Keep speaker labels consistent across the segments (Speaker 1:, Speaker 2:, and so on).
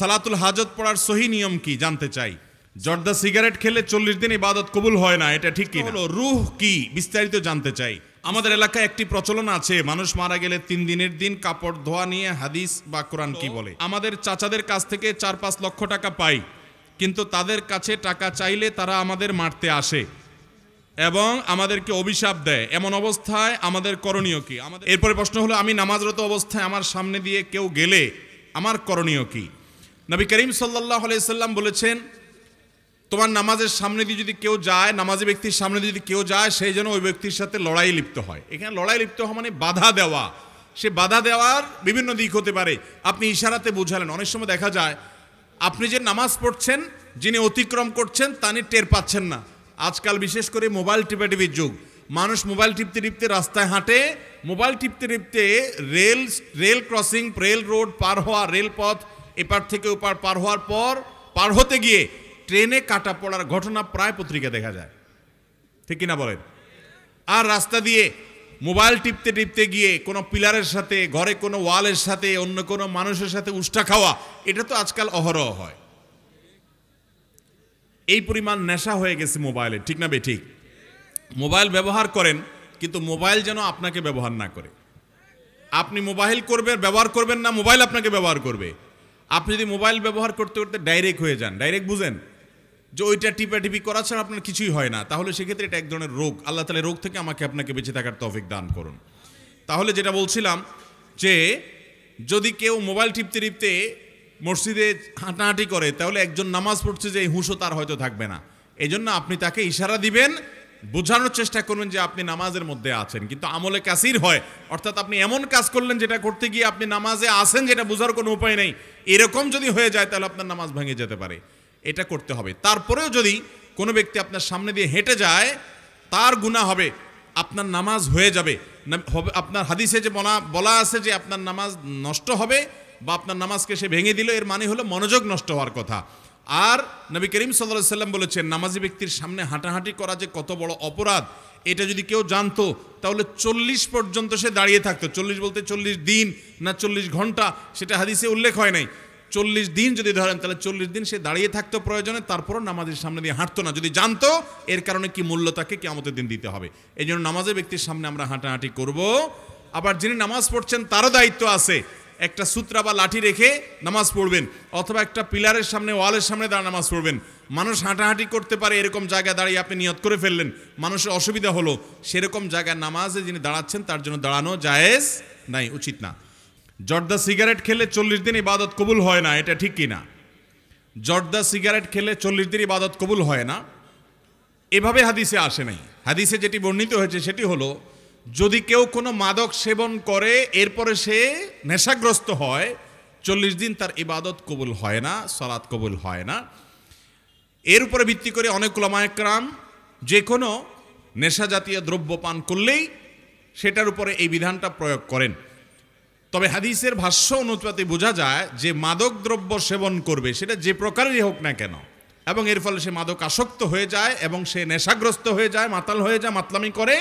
Speaker 1: সালাতুল হাজত পড়ার সহি নিয়ম কি জানতে চাই জর্দা সিগারেট খেলে চল্লিশ দিন ইবাদত কবুল হয় না এটা ঠিক কি রুহ কি বিস্তারিত জানতে চাই আমাদের এলাকায় একটি প্রচলন আছে মানুষ মারা গেলে তিন দিনের দিন কাপড় ধোয়া নিয়ে হাদিস বা কোরআন কি বলে আমাদের চাচাদের কাছ থেকে চার পাঁচ লক্ষ টাকা পাই কিন্তু তাদের কাছে টাকা চাইলে তারা আমাদের মারতে আসে এবং আমাদেরকে অভিশাপ দেয় এমন অবস্থায় আমাদের করণীয় কি আমাদের এরপরে প্রশ্ন হলো আমি নামাজরত অবস্থায় আমার সামনে দিয়ে কেউ গেলে আমার করণীয় কী নবী করিম সাল্লাহ আলাইসাল্লাম বলেছেন তোমার নামাজের সামনে দিয়ে যদি কেউ যায় নামাজি ব্যক্তির সামনে দিয়ে যদি কেউ যায় সেই যেন ওই ব্যক্তির সাথে লড়াই লিপ্ত হয় এখানে লড়াই লিপ্ত হওয়া মানে বাধা দেওয়া সে বাধা দেওয়ার বিভিন্ন দিক হতে পারে আপনি ইশারাতে বুঝালেন অনেক সময় দেখা যায় আপনি যে নামাজ পড়ছেন যিনি অতিক্রম করছেন তানি টের পাচ্ছেন না আজকাল বিশেষ করে মোবাইল টিপাটিপির যুগ মানুষ মোবাইল টিপতে টিপতে রাস্তায় হাঁটে মোবাইল টিপতে টিপতে rail rail crossing rail road পার হওয়া রেলপথ এপার থেকে ওপার পার হওয়ার পর পার হতে গিয়ে ট্রেনে কাটা পড়ার ঘটনা প্রায় পত্রিকা দেখা যায় ঠিক কিনা বলেন আর রাস্তা দিয়ে মোবাইল টিপতে টিপতে গিয়ে কোনো পিলারের সাথে ঘরে কোনো ওয়ালের সাথে অন্য কোনো মানুষের সাথে উষ্টা খাওয়া এটা তো আজকাল অহরহ হয় এই পরিমাণ নেশা হয়ে গেছে মোবাইলে ঠিক না বে ঠিক মোবাইল ব্যবহার করেন কিন্তু মোবাইল যেন আপনাকে ব্যবহার না করে আপনি মোবাইল করবেন ব্যবহার করবেন না মোবাইল আপনাকে ব্যবহার করবে আপনি যদি মোবাইল ব্যবহার করতে করতে ডাইরেক্ট হয়ে যান ডাইরেক্ট বুঝেন যে ওইটা টিপা টিপি করা ছাড়া আপনার কিছুই হয় না তাহলে সেক্ষেত্রে এটা এক ধরনের রোগ আল্লাহ তালে রোগ থেকে আমাকে আপনাকে বেঁচে থাকার তফিক দান করুন তাহলে যেটা বলছিলাম যে যদি কেউ মোবাইল টিপতে টিপতে মসজিদে হাঁটাহাঁটি করে তাহলে একজন নামাজ পড়ছে যে হুঁশো তার হয়তো থাকবে না জন্য আপনি তাকে ইশারা দিবেন বোঝানোর চেষ্টা করবেন যে আপনি নামাজের মধ্যে আছেন কিন্তু আমলে কাসির হয় অর্থাৎ আপনি এমন কাজ করলেন যেটা করতে গিয়ে আপনি নামাজে আছেন যেটা বোঝার কোনো উপায় নেই এরকম যদি হয়ে যায় তাহলে আপনার নামাজ ভেঙে যেতে পারে এটা করতে হবে তারপরেও যদি কোনো ব্যক্তি আপনার সামনে দিয়ে হেঁটে যায় তার গুণা হবে আপনার নামাজ হয়ে যাবে আপনার হাদিসে যে বলা বলা আছে যে আপনার নামাজ নষ্ট হবে বা আপনার নামাজকে সে ভেঙে দিল এর মানে হলো মনোযোগ নষ্ট হওয়ার কথা আর নবী করিম সাল্লা সাল্লাম বলেছেন নামাজি ব্যক্তির সামনে হাঁটাহাঁটি করা যে কত বড় অপরাধ এটা যদি কেউ জানতো তাহলে চল্লিশ পর্যন্ত সে দাঁড়িয়ে থাকতো চল্লিশ বলতে চল্লিশ দিন না চল্লিশ ঘন্টা সেটা হাদিসে উল্লেখ হয় নাই চল্লিশ দিন যদি ধরেন তাহলে চল্লিশ দিন সে দাঁড়িয়ে থাকতো প্রয়োজনে তারপরও নামাজের সামনে দিয়ে হাঁটতো না যদি জানতো এর কারণে কি মূল্য তাকে আমাদের দিন দিতে হবে এই জন্য নামাজের ব্যক্তির সামনে আমরা হাঁটাহাঁটি করব আবার যিনি নামাজ পড়ছেন তারও দায়িত্ব আছে একটা সূত্রা বা লাঠি রেখে নামাজ পড়বেন অথবা একটা পিলারের সামনে ওয়ালের সামনে দাঁড়া নামাজ পড়বেন মানুষ হাঁটাহাঁটি করতে পারে এরকম জায়গায় দাঁড়িয়ে আপনি নিয়ত করে ফেললেন মানুষের অসুবিধা হলো সেরকম জায়গায় নামাজে যিনি দাঁড়াচ্ছেন তার জন্য দাঁড়ানো জায়েজ নাই উচিত না জর্দা সিগারেট খেলে চল্লিশ দিন ইবাদত কবুল হয় না এটা ঠিক কিনা জর্দা সিগারেট খেলে চল্লিশ দিন ইবাদত কবুল হয় না এভাবে হাদিসে আসে নাই হাদিসে যেটি বর্ণিত হয়েছে সেটি হলো যদি কেউ কোনো মাদক সেবন করে এরপরে সে নেশাগ্রস্ত হয় চল্লিশ দিন তার ইবাদত কবুল হয় না সলাৎ কবুল হয় না এর উপরে ভিত্তি করে অনেক উলামায়করাম যে কোনো নেশা জাতীয় দ্রব্য পান করলেই সেটার উপরে এই বিধানটা প্রয়োগ করেন তবে হাদিসের ভাষ্য অনুপাতে বোঝা যায় যে মাদক দ্রব্য সেবন করবে সেটা যে প্রকারেরই হোক না কেন এবং এর ফলে সে মাদক আসক্ত হয়ে যায় এবং সে নেশাগ্রস্ত হয়ে যায় মাতাল হয়ে যায় মাতলামি করে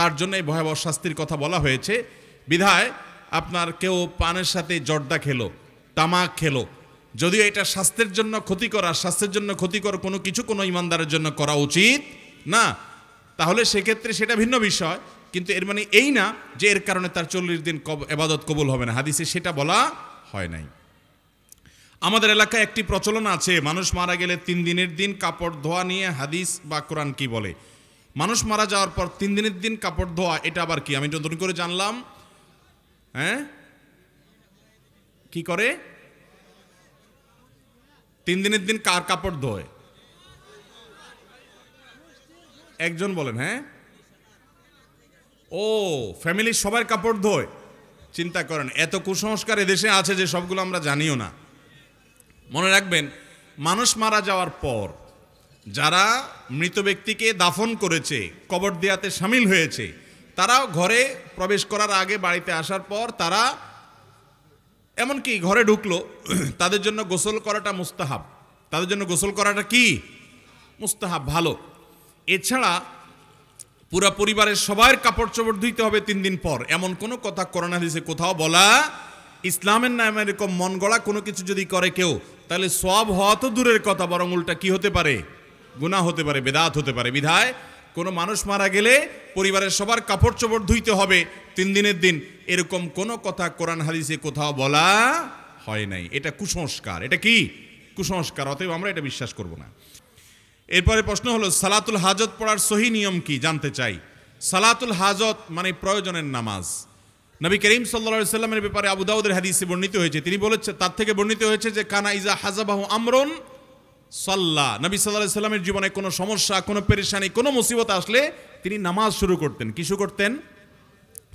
Speaker 1: তার জন্য এই ভয়াবহ শাস্তির কথা বলা হয়েছে বিধায় আপনার কেউ পানের সাথে জর্দা খেলো তামাক খেলো যদিও এটা স্বাস্থ্যের জন্য ক্ষতি করা স্বাস্থ্যের জন্য ক্ষতিকর কোনো কিছু কোনো ইমানদারের জন্য করা উচিত না তাহলে সেক্ষেত্রে সেটা ভিন্ন বিষয় কিন্তু এর মানে এই না যে এর কারণে তার চল্লিশ দিন কব এবাদত কবুল হবে না হাদিসে সেটা বলা হয় নাই আমাদের এলাকায় একটি প্রচলন আছে মানুষ মারা গেলে তিন দিনের দিন কাপড় ধোয়া নিয়ে হাদিস বা কোরআন কি বলে মানুষ মারা যাওয়ার পর তিন দিনের দিন কাপড় ধোয়া এটা আবার কি আমি নতুন করে জানলাম হ্যাঁ কি করে তিন দিনের দিন কার কাপড় ধোয় একজন বলেন হ্যাঁ ও ফ্যামিলির সবার কাপড় ধোয় চিন্তা করেন এত কুসংস্কার এদেশে আছে যে সবগুলো আমরা জানিও না মনে রাখবেন মানুষ মারা যাওয়ার পর যারা মৃত ব্যক্তিকে দাফন করেছে কবর দেয়াতে সামিল হয়েছে তারাও ঘরে প্রবেশ করার আগে বাড়িতে আসার পর তারা এমনকি ঘরে ঢুকলো তাদের জন্য গোসল করাটা মুস্তাহাব তাদের জন্য গোসল করাটা কি মুস্তাহাব ভালো এছাড়া পুরা পরিবারের সবার কাপড় চোপড় ধুইতে হবে তিন দিন পর এমন কোনো কথা করোনা দিছে কোথাও বলা ইসলামের নামে এরকম মন গড়া কোনো কিছু যদি করে কেউ তাহলে সব হওয়া তো দূরের কথা বরং উল্টা কি হতে পারে গুণা হতে পারে বেদাত হতে পারে বিধায় কোনো মানুষ মারা গেলে পরিবারের সবার কাপড় চোপড় ধুইতে হবে তিন দিনের দিন এরকম কোনো কথা কোরআন হাদিসে কোথাও বলা হয় নাই এটা কুসংস্কার এটা কি কুসংস্কার অতএব আমরা এটা বিশ্বাস করব না এরপরে প্রশ্ন হলো সালাতুল হাজত পড়ার সহি নিয়ম কি জানতে চাই সালাতুল হাজত মানে প্রয়োজনের নামাজ নবী করিম সাল্লা সাল্লামের ব্যাপারে আবুদাউদের হাদিসে বর্ণিত হয়েছে তিনি বলেছে তার থেকে বর্ণিত হয়েছে যে কানা ইজা হাজাবাহু আমরন সাল্লাহ নবী সাল্লাহ সাল্লামের জীবনে কোনো সমস্যা কোনো পেরেশানি কোনো মুসিবত আসলে তিনি নামাজ শুরু করতেন কিছু করতেন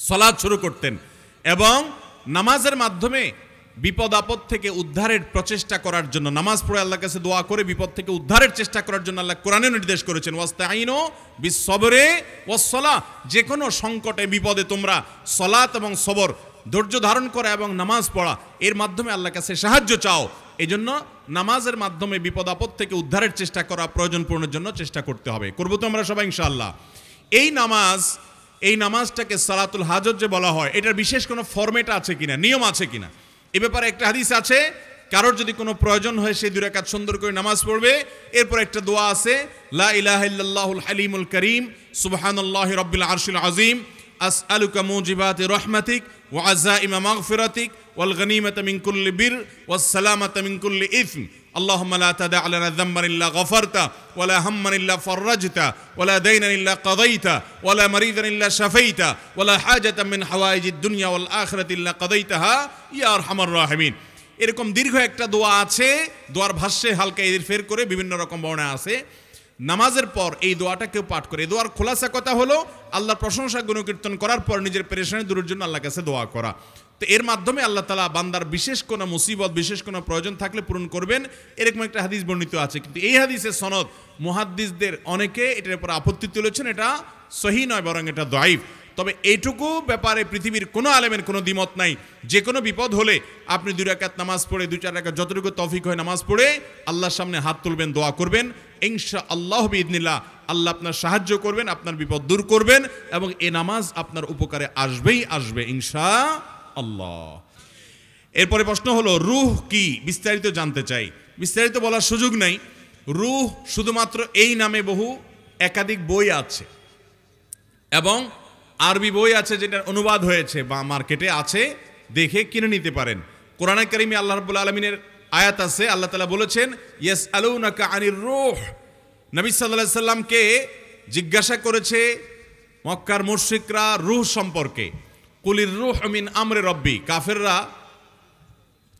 Speaker 1: সলাদ শুরু করতেন এবং নামাজের মাধ্যমে বিপদ আপদ থেকে উদ্ধারের প্রচেষ্টা করার জন্য নামাজ পড়ে আল্লাহ কাছে দোয়া করে বিপদ থেকে উদ্ধারের চেষ্টা করার জন্য আল্লাহ কোরআনে নির্দেশ করেছেন ওয়াস্তে আইনো বিশ্বরে ওয়াসলা যে কোনো সংকটে বিপদে তোমরা সলাত এবং সবর ধৈর্য ধারণ করা এবং নামাজ পড়া এর মাধ্যমে আল্লাহ কাছে সাহায্য চাও জন্য নামাজের মাধ্যমে বিপদ আপদ থেকে উদ্ধারের চেষ্টা করা প্রয়োজন পূরণের জন্য চেষ্টা করতে হবে করবো তো আমরা সবাই ইনশাল্লাহ এই নামাজ এই নামাজটাকে সালাতুল হাজত যে বলা হয় এটার বিশেষ কোনো ফর্মেট আছে কিনা নিয়ম আছে কিনা এ ব্যাপারে একটা হাদিস আছে কারোর যদি কোনো প্রয়োজন হয় সেই দুরা কাজ সুন্দর করে নামাজ পড়বে এরপর একটা দোয়া আছে লা ইলাহ ইল্লাল্লাহুল হালিমুল করিম সুবহানাল্লাহি রব্বিল আরশুল আজিম আস আলুকা মুজিবাত রহমাতিক ও আজা ইমা মাগফিরাতিক ওয়াল গনিমত মিনকুল্লি বীর ওয়াসালামত মিনকুল্লি ইফম اللهم لا تدع لنا ذنبا الا غفرته ولا هما الا فرجته ولا دينا الا قضيته ولا مريضا الا شفيته ولا حاجه من حوائج الدنيا والاخره الا قضيتها يا ارحم الراحمين এরকম দীর্ঘ একটা দোয়া আছে দোয়ার ভাষ্যে হালকা এদের ফের করে বিভিন্ন রকম বর্ণনা আছে নামাজের পর এই দোয়াটা কেউ পাঠ করে এই দোয়ার খোলাসা কথা হলো আল্লাহর প্রশংসা গুণকীর্তন করার পর নিজের পেরেশানি দূরের জন্য আল্লাহ কাছে দোয়া করা তো এর মাধ্যমে আল্লাহ তালা বান্দার বিশেষ কোনো মুসিবত বিশেষ কোনো প্রয়োজন থাকলে পূরণ করবেন এরকম একটা হাদিস বর্ণিত আছে কিন্তু এই হাদিসের সনদ মুহাদ্দিসদের অনেকে এটার উপর আপত্তি তুলেছেন এটা সহি নয় বরং এটা দয়ীফ তবে এইটুকু ব্যাপারে পৃথিবীর কোনো আলেমের কোনো দ্বিমত নাই যে কোনো বিপদ হলে আপনি দুই রাকাত নামাজ পড়ে দু চার রাকাত যতটুকু তফিক হয় নামাজ পড়ে আল্লাহর সামনে হাত তুলবেন দোয়া করবেন ইনশা আল্লাহ ইদনিল্লা আল্লাহ আপনার সাহায্য করবেন আপনার বিপদ দূর করবেন এবং এ নামাজ আপনার উপকারে আসবেই আসবে ইনশা আল্লাহ এরপরে প্রশ্ন হলো রুহ কি বিস্তারিত জানতে চাই বিস্তারিত বলার সুযোগ নেই রুহ শুধুমাত্র এই নামে বহু একাধিক বই আছে এবং আরবি বই আছে যেটার অনুবাদ হয়েছে বা মার্কেটে আছে দেখে কিনে নিতে পারেন কোরআনে কারিমে আল্লাহ রবুল্লা আলমিনের আয়াত আছে আল্লাহ তালা বলেছেন ইয়েস আলৌনাকা আনির রোহ নবী সাল্লাহ সাল্লামকে জিজ্ঞাসা করেছে মক্কার মুশ্রিকরা রুহ সম্পর্কে কুলির রুহ আমিন আমরে রব্বি কাফেররা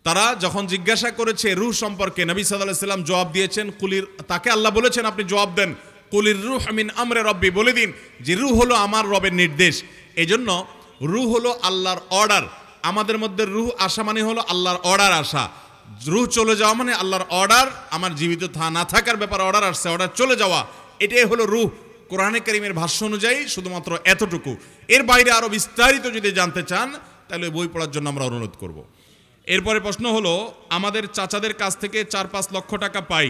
Speaker 1: তারা যখন জিজ্ঞাসা করেছে রুহ সম্পর্কে নবী সাল্লাহ সাল্লাম জবাব দিয়েছেন কুলির তাকে আল্লাহ বলেছেন আপনি জবাব দেন কুলির রুহ আমিন আমরে রব্বি বলে দিন যে রুহ হলো আমার রবের নির্দেশ এজন্য রুহ হলো আল্লাহর অর্ডার আমাদের মধ্যে রুহ আসা মানে হলো আল্লাহর অর্ডার আসা রুহ চলে যাওয়া মানে আল্লাহর অর্ডার আমার জীবিত থা না থাকার ব্যাপারে অর্ডার আসছে অর্ডার চলে যাওয়া এটাই হলো রুহ কোরআনে করিমের ভাষ্য অনুযায়ী শুধুমাত্র এতটুকু এর বাইরে আরও বিস্তারিত যদি জানতে চান তাহলে বই পড়ার জন্য আমরা অনুরোধ করব। এরপরে প্রশ্ন হলো আমাদের চাচাদের কাছ থেকে চার পাঁচ লক্ষ টাকা পাই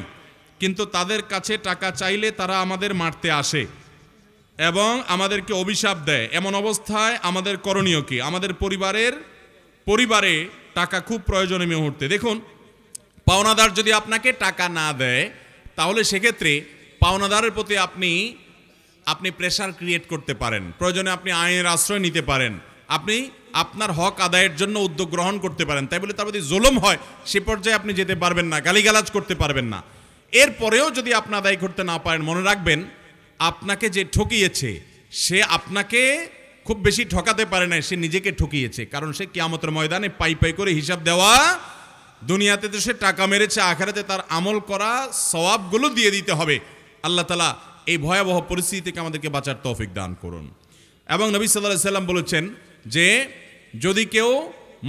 Speaker 1: কিন্তু তাদের কাছে টাকা চাইলে তারা আমাদের মারতে আসে এবং আমাদেরকে অভিশাপ দেয় এমন অবস্থায় আমাদের করণীয় কি আমাদের পরিবারের পরিবারে টাকা খুব প্রয়োজনীয় মুহূর্তে দেখুন পাওনাদার যদি আপনাকে টাকা না দেয় তাহলে সেক্ষেত্রে পাওনাদারের প্রতি আপনি আপনি প্রেশার ক্রিয়েট করতে পারেন প্রয়োজনে আপনি আইনের আশ্রয় নিতে পারেন আপনি আপনার হক আদায়ের জন্য উদ্যোগ গ্রহণ করতে পারেন তাই বলে তার প্রতি জোলম হয় সে পর্যায়ে আপনি যেতে পারবেন না গালিগালাজ করতে পারবেন না এরপরেও যদি আপনি আদায় করতে না পারেন মনে রাখবেন আপনাকে যে ঠকিয়েছে সে আপনাকে খুব বেশি ঠকাতে পারে নাই সে নিজেকে ঠকিয়েছে কারণ সে কিয়ামতের ময়দানে পাই পাই করে হিসাব দেওয়া দুনিয়াতে তো সে টাকা মেরেছে আখেরাতে তার আমল করা সওয়াবগুলো দিয়ে দিতে হবে আল্লাহ তালা এই ভয়াবহ পরিস্থিতি থেকে আমাদেরকে বাঁচার তৌফিক দান করুন এবং নবী সাল্লাহ সাল্লাম বলেছেন যে যদি কেউ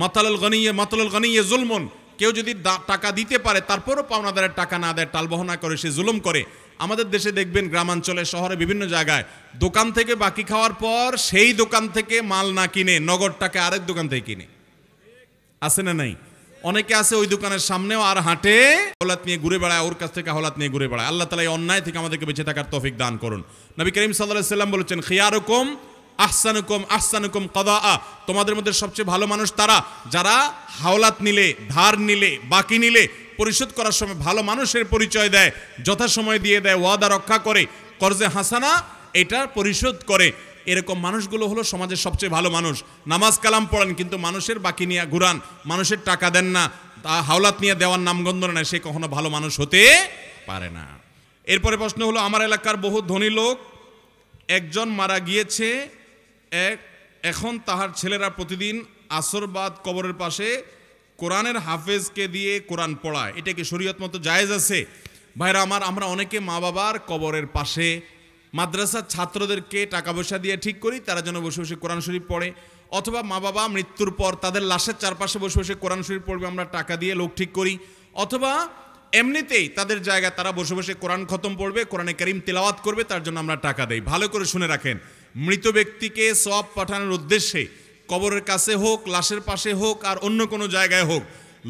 Speaker 1: মাতালুল গনিয়ে মাতালুল গনিয়ে জুলমন কেউ যদি টাকা দিতে পারে তারপরও পাওনাদারের টাকা না দেয় টালবহনা করে সে জুলুম করে আমাদের দেশে দেখবেন গ্রামাঞ্চলে শহরে বিভিন্ন জায়গায় দোকান থেকে বাকি খাওয়ার পর সেই দোকান থেকে মাল না কিনে নগদ টাকা আরেক দোকান থেকে কিনে আছে না নাই অনেকে আছে ওই দোকানের সামনেও আর হাঁটে হলাত নিয়ে ঘুরে বেড়ায় ওর কাছ থেকে হলাত নিয়ে ঘুরে বেড়ায় আল্লাহ তালা এই অন্যায় থেকে আমাদেরকে বেঁচে থাকার তফিক দান করুন নবী করিম সাল্লাহ সাল্লাম বলেছেন খিয়ারকম আহসানুকম আহসানুকম কদা তোমাদের মধ্যে সবচেয়ে ভালো মানুষ তারা যারা হাওলাত নিলে ধার নিলে বাকি নিলে পরিশোধ করার সময় ভালো মানুষের পরিচয় দেয় যথাসময় দিয়ে দেয় ওয়াদা রক্ষা করে কর্জে হাসানা এটা পরিশোধ করে এরকম মানুষগুলো হলো সমাজের সবচেয়ে ভালো মানুষ নামাজ কালাম পড়েন কিন্তু মানুষের বাকি নিয়ে ঘুরান মানুষের টাকা দেন না তা হাওলাত নিয়ে দেওয়ার নামগন্ধ না সে কখনো ভালো মানুষ হতে পারে না এরপরে প্রশ্ন হলো আমার এলাকার বহু ধনী লোক একজন মারা গিয়েছে এক এখন তাহার ছেলেরা প্রতিদিন আসরবাদ কবরের পাশে কোরআনের হাফেজকে দিয়ে কোরআন পড়ায় এটা কি শরীয়ত মতো জায়েজ আছে ভাইরা আমার আমরা অনেকে মা বাবার কবরের পাশে মাদ্রাসার ছাত্রদেরকে টাকা পয়সা দিয়ে ঠিক করি তারা যেন বসে বসে কোরআন শরীফ পড়ে অথবা মা বাবা মৃত্যুর পর তাদের লাশের চারপাশে বসে বসে কোরআন শরীফ পড়বে আমরা টাকা দিয়ে লোক ঠিক করি অথবা এমনিতেই তাদের জায়গায় তারা বসে বসে কোরআন খতম পড়বে কোরআনে করিম তেলাওয়াত করবে তার জন্য আমরা টাকা দেই ভালো করে শুনে রাখেন মৃত ব্যক্তিকে সব পাঠানোর উদ্দেশ্যে কবরের কাছে হোক লাশের পাশে হোক আর অন্য কোনো জায়গায় হোক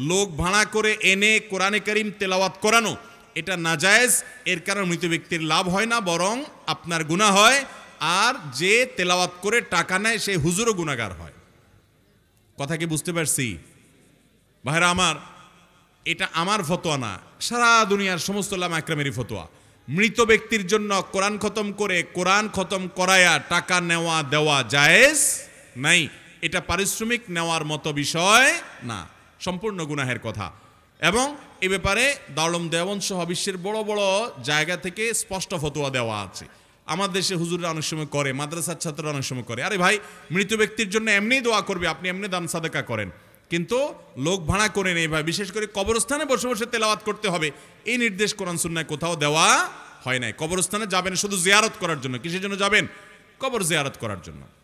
Speaker 1: লোক ভাড়া করে এনে কোরআনে করিম তেলাওয়াত করানো এটা নাজায়েজ এর কারণে মৃত ব্যক্তির লাভ হয় না বরং আপনার গুণা হয় আর যে তেলাওয়াত করে টাকা নেয় সে হুজুরও গুণাগার হয় কথা কি বুঝতে পারছি ভাইরা আমার এটা আমার ফতোয়া না সারা দুনিয়ার সমস্ত লাম আক্রমেরই ফতোয়া মৃত ব্যক্তির জন্য কোরআন খতম করে কোরআন খতম করায়া টাকা নেওয়া দেওয়া জায়েজ নাই এটা পারিশ্রমিক নেওয়ার মতো বিষয় না সম্পূর্ণ গুনাহের কথা এবং এ ব্যাপারে দারলম দেওয়ান সহ বিশ্বের বড় বড় জায়গা থেকে স্পষ্ট ফতোয়া দেওয়া আছে আমার দেশে হুজুররা অনেক সময় করে মাদ্রাসার ছাত্ররা অনেক সময় করে আরে ভাই মৃত ব্যক্তির জন্য এমনিই দোয়া করবে আপনি এমনি দান সাদাকা করেন কিন্তু লোক ভাড়া করে নেই ভাই বিশেষ করে কবরস্থানে বসে বসে তেলাওয়াত করতে হবে এই নির্দেশ কোরআন সুন্নায় কোথাও দেওয়া হয় নাই কবরস্থানে যাবেন শুধু জিয়ারত করার জন্য কিসের জন্য যাবেন কবর জিয়ারত করার জন্য